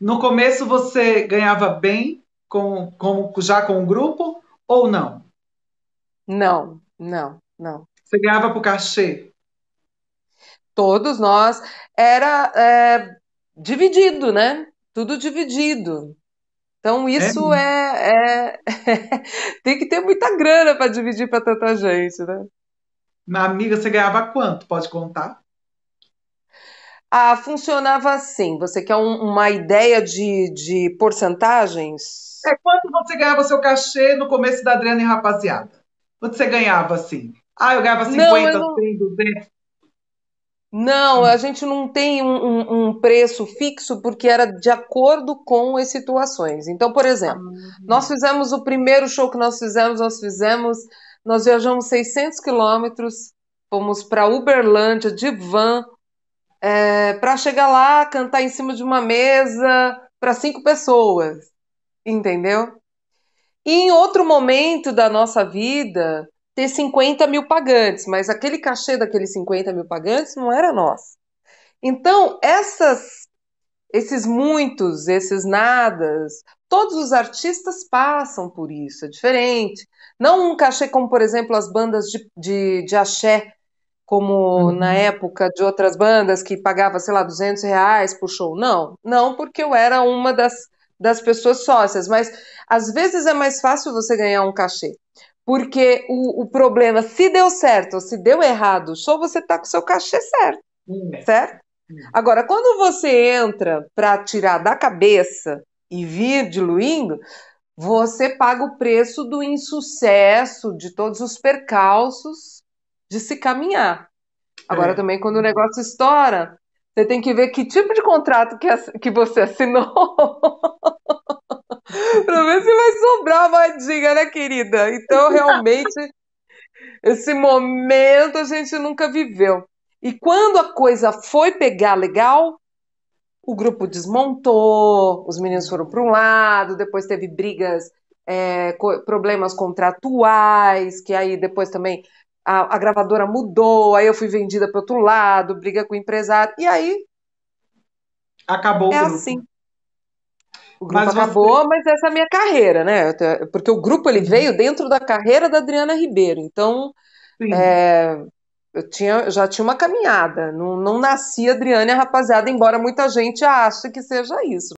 No começo você ganhava bem com, com já com o grupo ou não? Não, não, não. Você ganhava por cachê? Todos nós era é, dividido, né? Tudo dividido. Então isso é, é, é tem que ter muita grana para dividir para tanta gente, né? Na amiga, você ganhava quanto? Pode contar? Ah, funcionava assim. Você quer um, uma ideia de, de porcentagens? É quanto você ganhava seu cachê no começo da Adriana e Rapaziada? Quanto você ganhava assim? Ah, eu ganhava 50, não, eu não... 100, 200. Não, a gente não tem um, um, um, preço fixo porque era de acordo com as situações. Então, por exemplo, ah. nós fizemos o primeiro show que nós fizemos, nós fizemos, nós viajamos 600 quilômetros, fomos para Uberlândia de van, é, para chegar lá, cantar em cima de uma mesa para cinco pessoas, entendeu? E em outro momento da nossa vida, ter 50 mil pagantes, mas aquele cachê daqueles 50 mil pagantes não era nosso. Então, essas, esses muitos, esses nadas, todos os artistas passam por isso, é diferente. Não um cachê como, por exemplo, as bandas de, de, de axé, como uhum. na época de outras bandas que pagava, sei lá, 200 reais por show. Não, não, porque eu era uma das, das pessoas sócias. Mas às vezes é mais fácil você ganhar um cachê. Porque o, o problema, se deu certo ou se deu errado, só você tá com seu cachê certo. Uhum. Certo? Uhum. Agora, quando você entra para tirar da cabeça e vir diluindo, você paga o preço do insucesso, de todos os percalços de se caminhar. Agora é. também, quando o negócio estoura, você tem que ver que tipo de contrato que, que você assinou. para ver se vai sobrar uma diga, né, querida? Então, realmente, esse momento a gente nunca viveu. E quando a coisa foi pegar legal, o grupo desmontou, os meninos foram para um lado, depois teve brigas, é, problemas contratuais, que aí depois também a, a gravadora mudou, aí eu fui vendida para outro lado, briga com o empresário, e aí. Acabou é o grupo. assim. O grupo mas acabou, você... mas essa é a minha carreira, né? Porque o grupo ele uhum. veio dentro da carreira da Adriana Ribeiro. Então, é, eu tinha, já tinha uma caminhada. Não, não nasci Adriana a rapaziada, embora muita gente ache que seja isso.